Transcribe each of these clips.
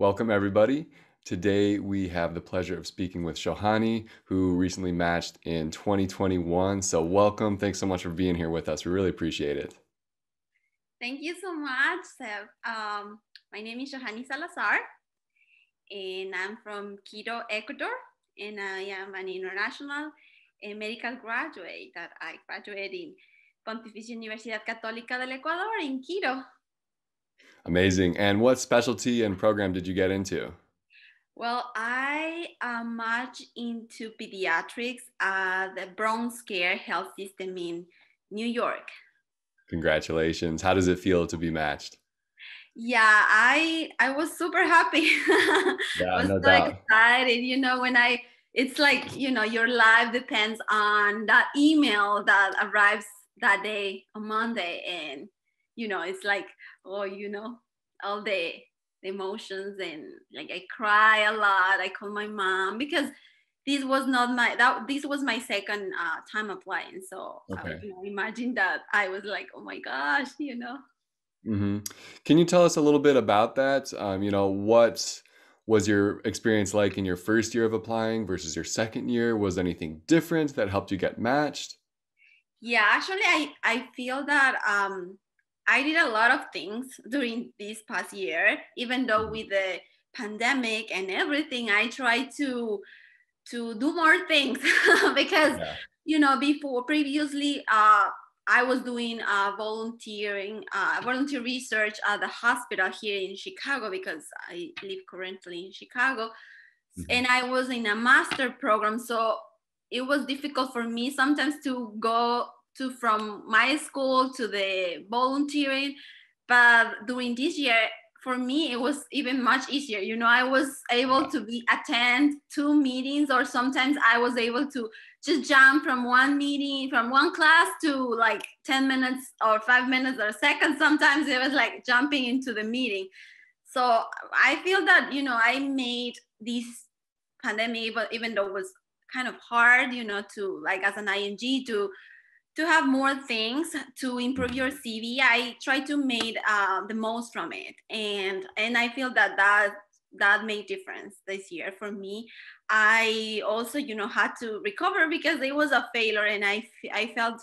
Welcome, everybody. Today, we have the pleasure of speaking with Shohani, who recently matched in 2021. So, welcome. Thanks so much for being here with us. We really appreciate it. Thank you so much, Seb. Um, my name is Shohani Salazar, and I'm from Quito, Ecuador, and I am an international eh, medical graduate that I graduated in Pontificia Universidad Católica del Ecuador in Quito. Amazing. And what specialty and program did you get into? Well, I am much into pediatrics at uh, the Bronx Care Health System in New York. Congratulations. How does it feel to be matched? Yeah, I I was super happy. yeah, I was no so doubt. excited. You know, when I it's like, you know, your life depends on that email that arrives that day on Monday and you know, it's like or you know all the emotions and like I cry a lot. I call my mom because this was not my that this was my second uh, time applying. So okay. I, you know, imagine that I was like, oh my gosh, you know. Mm-hmm. Can you tell us a little bit about that? Um, you know, what was your experience like in your first year of applying versus your second year? Was anything different that helped you get matched? Yeah, actually, I I feel that um, I did a lot of things during this past year, even though with the pandemic and everything, I tried to to do more things because yeah. you know before previously uh, I was doing uh, volunteering uh, volunteer research at the hospital here in Chicago because I live currently in Chicago, mm-hmm. and I was in a master program, so it was difficult for me sometimes to go to from my school to the volunteering. But during this year, for me it was even much easier you know i was able to be attend two meetings or sometimes i was able to just jump from one meeting from one class to like 10 minutes or 5 minutes or seconds sometimes it was like jumping into the meeting so i feel that you know i made this pandemic but even though it was kind of hard you know to like as an ing to to have more things to improve your CV. I try to make uh, the most from it, and and I feel that that that made difference this year for me. I also, you know, had to recover because it was a failure, and I I felt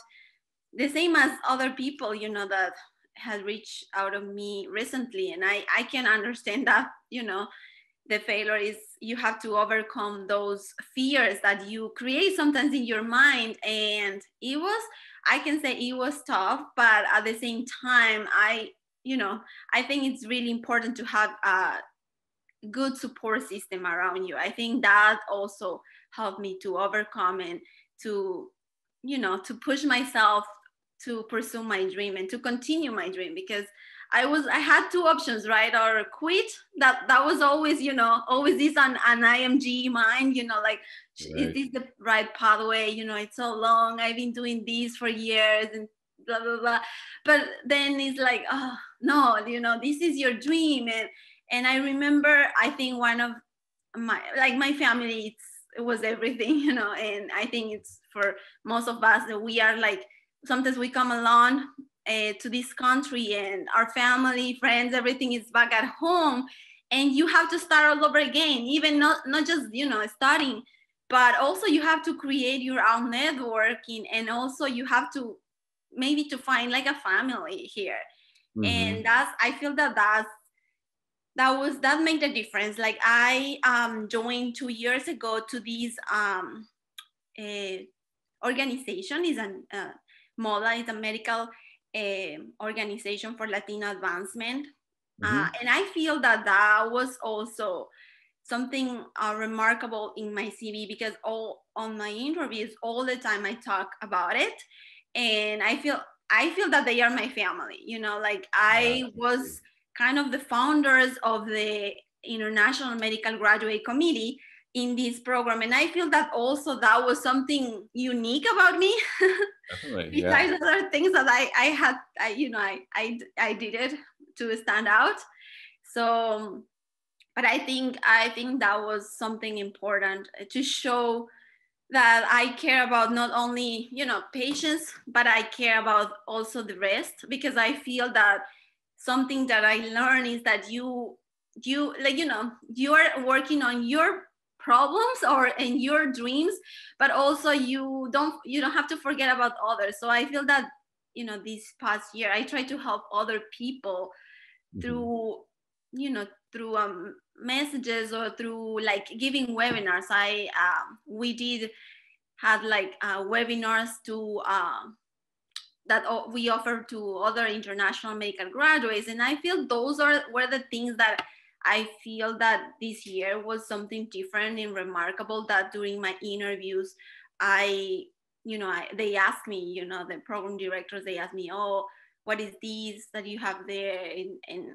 the same as other people, you know, that had reached out of me recently, and I I can understand that, you know the failure is you have to overcome those fears that you create sometimes in your mind and it was i can say it was tough but at the same time i you know i think it's really important to have a good support system around you i think that also helped me to overcome and to you know to push myself to pursue my dream and to continue my dream because I was I had two options, right? Or quit. That that was always, you know, always this an, an IMG mind, you know, like right. is this the right pathway? You know, it's so long. I've been doing this for years and blah blah blah. But then it's like, oh no, you know, this is your dream. And and I remember I think one of my like my family it's it was everything, you know, and I think it's for most of us that we are like sometimes we come along uh, to this country and our family, friends, everything is back at home. And you have to start all over again, even not, not just, you know, studying, but also you have to create your own networking. And also you have to maybe to find like a family here. Mm-hmm. And that's, I feel that that's, that was, that made the difference. Like I um, joined two years ago to this um, eh, uh, organization is a uh, MOLA is a medical Eh, organization for Latino advancement. Uh, mm-hmm. Uh, and I feel that that was also something uh, remarkable in my CV because all on my interviews, all the time I talk about it. And I feel, I feel that they are my family, you know, like I was kind of the founders of the International Medical Graduate Committee in this program and i feel that also that was something unique about me besides yeah. other things that i i had i you know i i, I did it to stand out so but i think i think that was something important to show that i care about not only you know patients but i care about also the rest because i feel that something that i learned is that you you like you know you are working on your problems or in your dreams but also you don't you don't have to forget about others so i feel that you know this past year i try to help other people mm-hmm. through mm-hmm. you know through um, messages or through like giving webinars i uh, we did had like uh, webinars to uh, that we offer to other international medical graduates and i feel those are were the things that I feel that this year was something different and remarkable that during my interviews, I, you know, I, they asked me, you know, the program directors, they asked me, oh, what is this that you have there? And, and,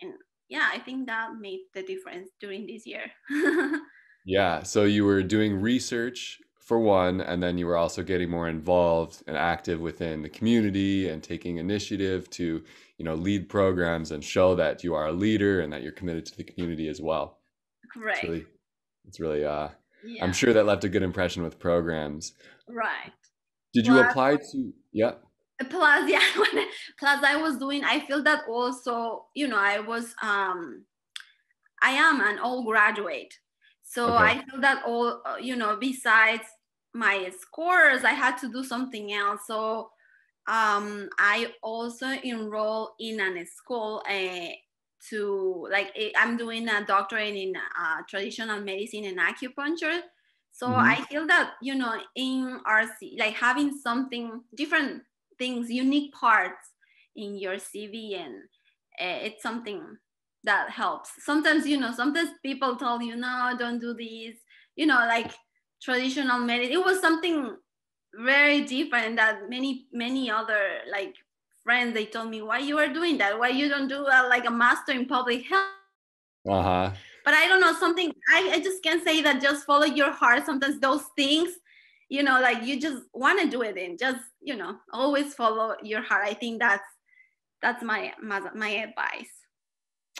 and yeah, I think that made the difference during this year. yeah. So you were doing research for one, and then you were also getting more involved and active within the community and taking initiative to you know lead programs and show that you are a leader and that you're committed to the community as well right it's really, it's really uh yeah. i'm sure that left a good impression with programs right did plus, you apply to yeah plus yeah plus i was doing i feel that also you know i was um i am an old graduate so okay. i feel that all uh, you know besides my scores i had to do something else so um, I also enroll in a school uh, to like eh, I'm doing a doctorate in uh, traditional medicine and acupuncture. So mm-hmm. I feel that you know in RC like having something different things, unique parts in your CV, and uh, it's something that helps. Sometimes you know, sometimes people tell you no, don't do this. You know, like traditional medicine. It was something very different that many many other like friends they told me why you are doing that why you don't do a, uh, like a master in public health uh-huh but i don't know something I, I just can't say that just follow your heart sometimes those things you know like you just want to do it and just you know always follow your heart i think that's that's my my, my advice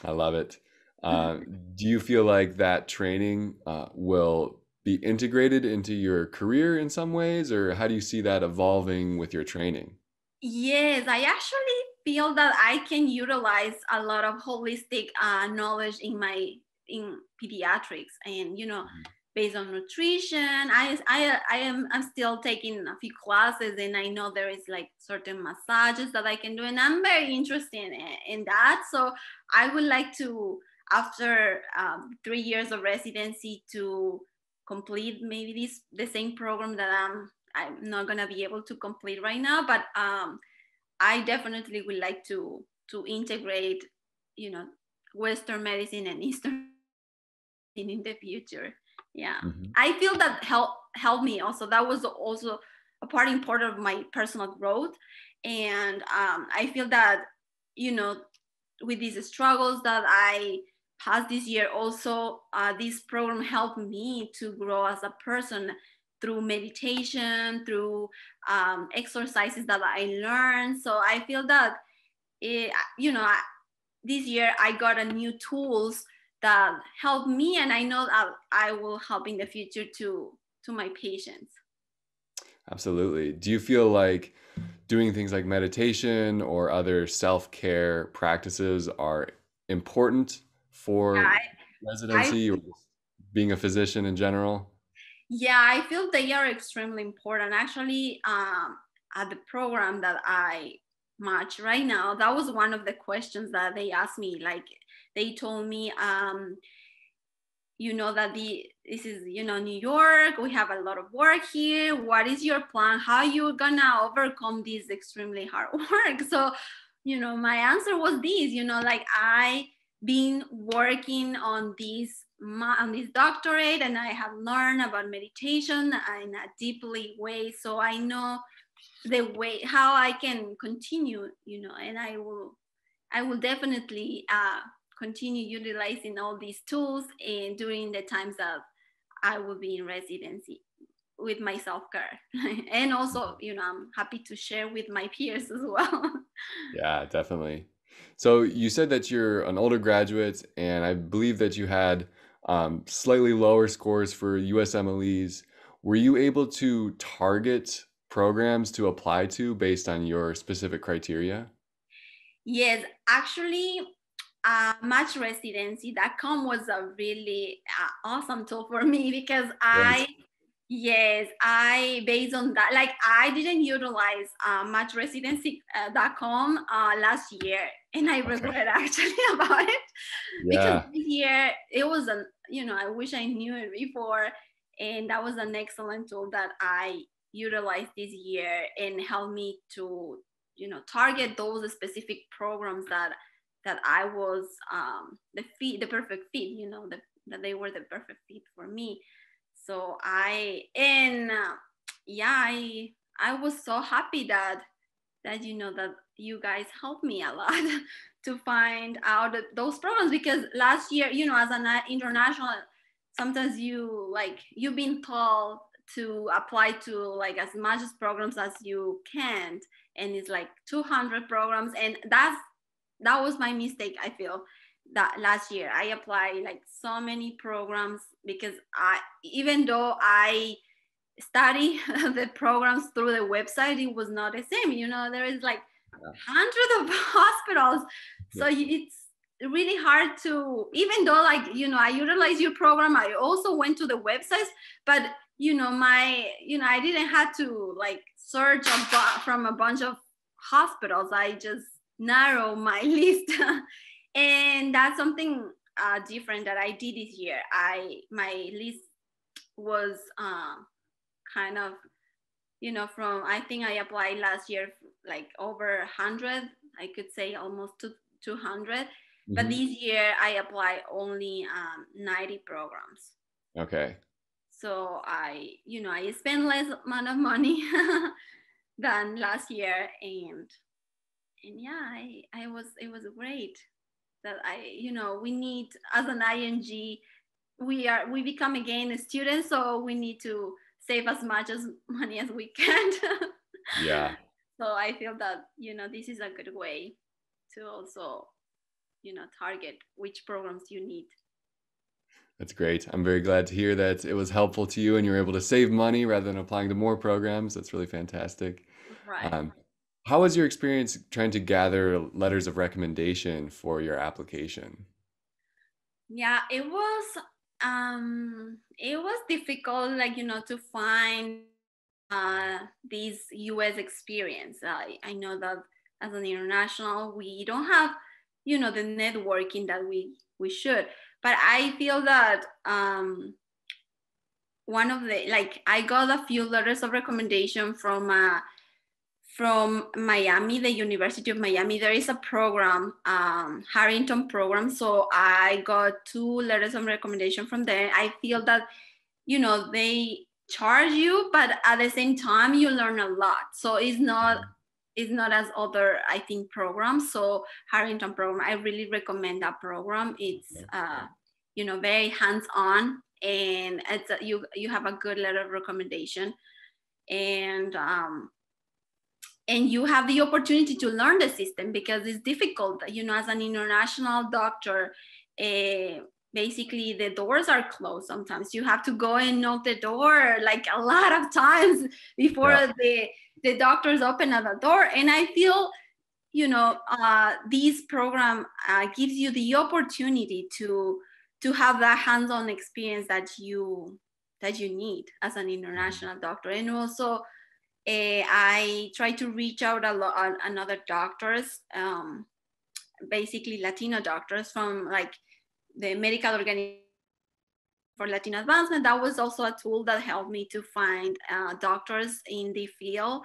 i love it mm-hmm. uh, do you feel like that training uh, will be integrated into your career in some ways or how do you see that evolving with your training yes i actually feel that i can utilize a lot of holistic uh, knowledge in my in pediatrics and you know mm-hmm. based on nutrition i i i am i'm still taking a few classes and i know there is like certain massages that i can do and i'm very interested in, in that so i would like to after um, three years of residency to complete maybe this the same program that I'm I'm not gonna be able to complete right now, but um, I definitely would like to to integrate, you know, Western medicine and Eastern medicine in the future. Yeah, mm-hmm. I feel that helped helped me also. That was also a part important of my personal growth, and um, I feel that you know, with these struggles that I past this year also uh, this program helped me to grow as a person through meditation through um, exercises that i learned so i feel that eh, it, you know I, this year i got a new tools that help me and i know that i will help in the future to to my patients absolutely do you feel like doing things like meditation or other self-care practices are important for yeah, I, residency I, or being a physician in general? Yeah, I feel they are extremely important. Actually, um, at the program that I match right now, that was one of the questions that they asked me. Like, they told me, um, you know, that the this is you know New York. We have a lot of work here. What is your plan? How you gonna overcome this extremely hard work? So, you know, my answer was this. You know, like I been working on this on this doctorate and I have learned about meditation in a deeply way. So I know the way how I can continue, you know, and I will I will definitely uh, continue utilizing all these tools and during the times that I will be in residency with my self-care and also you know i'm happy to share with my peers as well yeah definitely so you said that you're an older graduate, and I believe that you had um, slightly lower scores for USMLEs. Were you able to target programs to apply to based on your specific criteria? Yes, actually, uh, match residency was a really uh, awesome tool for me because I Yes, I based on that. Like I didn't utilize uh, residency.com uh, uh, last year, and I regret actually about it yeah. because this year it was a you know I wish I knew it before, and that was an excellent tool that I utilized this year and helped me to you know target those specific programs that that I was um, the fit, the perfect fit. You know the, that they were the perfect fit for me so i and uh, yeah i i was so happy that that you know that you guys helped me a lot to find out those problems because last year you know as an international sometimes you like you've been told to apply to like as much as programs as you can and it's like 200 programs and that's that was my mistake i feel that last year i applied like so many programs because i even though i study the programs through the website it was not the same you know there is like yeah. hundreds of hospitals yeah. so it's really hard to even though like you know i utilize your program i also went to the websites but you know my you know i didn't have to like search from a bunch of hospitals i just narrow my list and that's something uh, different that I did this year. I my list was uh, kind of you know from I think I applied last year like over hundred. I could say almost two, 200 mm-hmm. but this year I applied only um, 90 programs. Okay. So I, you know, I spent less amount of money than last year, and and yeah, I I was it was great that I, you know, we need as an ING, we are we become again a student, so we need to save as much as money as we can. yeah. So I feel that you know this is a good way to also, you know, target which programs you need. That's great. I'm very glad to hear that it was helpful to you and you were able to save money rather than applying to more programs. That's really fantastic. Right. Um, how was your experience trying to gather letters of recommendation for your application? Yeah, it was um, it was difficult, like you know, to find uh, these U.S. experience. I know that as an international, we don't have you know the networking that we we should. But I feel that um, one of the like I got a few letters of recommendation from uh, from Miami, the University of Miami. There is a program, um, Harrington program. So I got two letters of recommendation from there. I feel that, you know, they charge you, but at the same time, you learn a lot. So it's not it's not as other I think programs. So Harrington program, I really recommend that program. It's uh, you know very hands on, and it's a, you you have a good letter of recommendation, and um, and you have the opportunity to learn the system because it's difficult you know as an international doctor uh, basically the doors are closed sometimes you have to go and knock the door like a lot of times before yeah. the the doctors open the door and i feel you know uh, this program uh, gives you the opportunity to to have that hands-on experience that you that you need as an mm-hmm. international doctor and also uh, I try to reach out a lot another doctors, um, basically Latino doctors from like the medical organization for Latino advancement. That was also a tool that helped me to find uh, doctors in the field.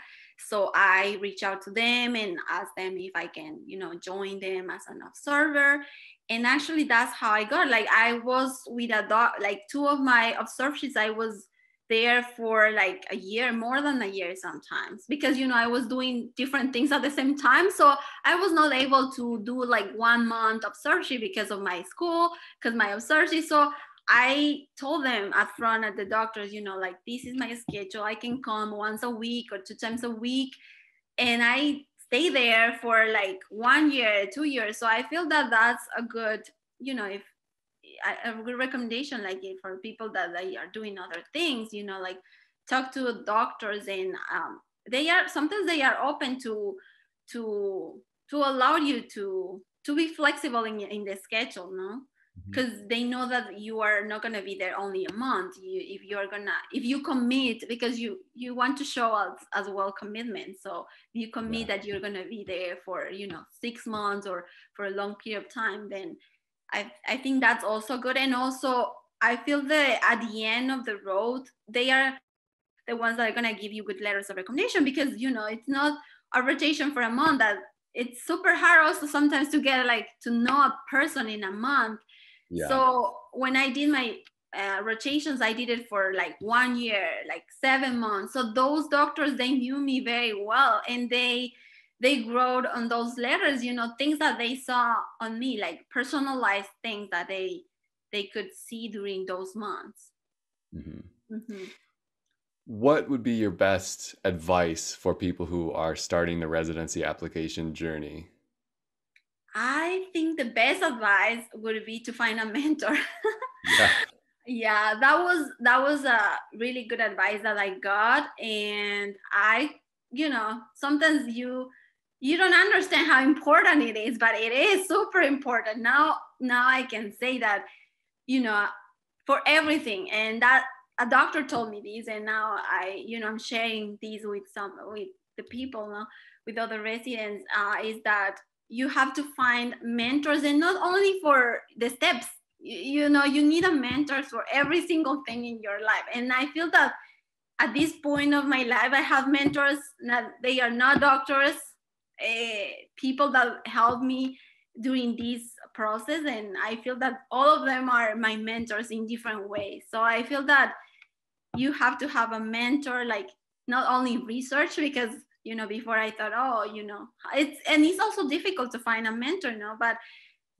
So I reach out to them and ask them if I can, you know, join them as an observer. And actually, that's how I got. Like I was with a doc, like two of my observations, I was there for like a year, more than a year sometimes, because you know I was doing different things at the same time. So I was not able to do like one month of surgery because of my school, because my surgery. So I told them up front at the doctors, you know, like this is my schedule. I can come once a week or two times a week. And I stay there for like one year, two years. So I feel that that's a good, you know, if a good recommendation like eh, for people that they are doing other things you know like talk to doctors and um, they are sometimes they are open to to to allow you to to be flexible in, in the schedule no because mm-hmm. they know that you are not going to be there only a month you if you're gonna if you commit because you you want to show as, as well commitment so you commit yeah. that you're going to be there for you know six months or for a long period of time then I, I think that's also good. And also, I feel that at the end of the road, they are the ones that are going to give you good letters of recommendation because, you know, it's not a rotation for a month that it's super hard also sometimes to get like to know a person in a month. Yeah. So when I did my uh, rotations, I did it for like one year, like seven months. So those doctors, they knew me very well and they, they wrote on those letters you know things that they saw on me like personalized things that they they could see during those months mm-hmm. Mm-hmm. what would be your best advice for people who are starting the residency application journey i think the best advice would be to find a mentor yeah. yeah that was that was a really good advice that i got and i you know sometimes you you don't understand how important it is but it is super important now now i can say that you know for everything and that a doctor told me this and now i you know i'm sharing this with some with the people now with other residents uh, is that you have to find mentors and not only for the steps you, you know you need a mentor for every single thing in your life and i feel that at this point of my life i have mentors that they are not doctors Eh, people that helped me during this process and i feel that all of them are my mentors in different ways so i feel that you have to have a mentor like not only research because you know before i thought oh you know it's and it's also difficult to find a mentor no but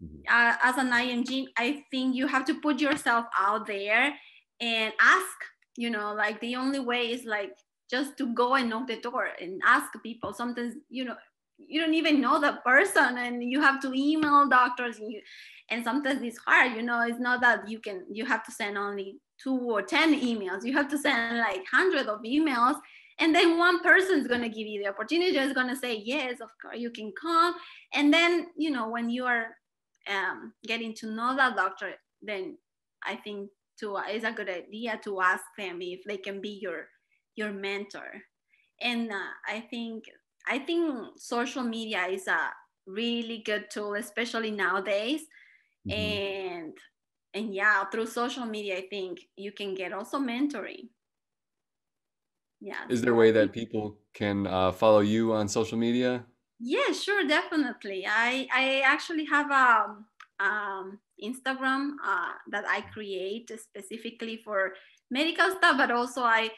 mm-hmm. uh, as an img i think you have to put yourself out there and ask you know like the only way is like just to go and knock the door and ask people sometimes you know you don't even know the person and you have to email doctors and you and sometimes it's hard you know it's not that you can you have to send only two or ten emails you have to send like hundreds of emails and then one person is going to give you the opportunity is going to say yes of course you can come and then you know when you are um, getting to know that doctor then i think to it's a good idea to ask them if they can be your your mentor and uh, i think I think social media is a really good tool, especially nowadays. Mm-hmm. And and yeah, through social media, I think you can get also mentoring. Yeah. Is there a way that people can uh, follow you on social media? Yeah, sure, definitely. I I actually have a um, um, Instagram uh, that I create specifically for medical stuff, but also I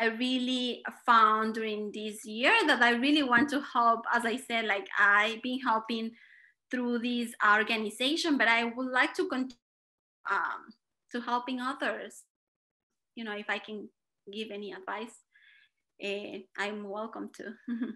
I really found during this year that I really want to help. As I said, like I've been helping through this organization, but I would like to continue um, to helping others. You know, if I can give any advice, uh, I'm welcome to.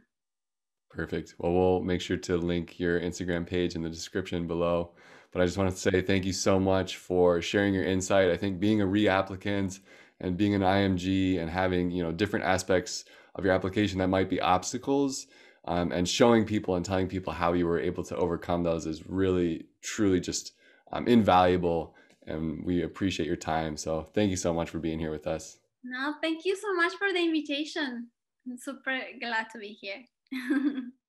Perfect. Well, we'll make sure to link your Instagram page in the description below. But I just want to say thank you so much for sharing your insight. I think being a reapplicant and being an IMG and having you know different aspects of your application that might be obstacles um, and showing people and telling people how you were able to overcome those is really truly just um, invaluable and we appreciate your time so thank you so much for being here with us no thank you so much for the invitation i'm super glad to be here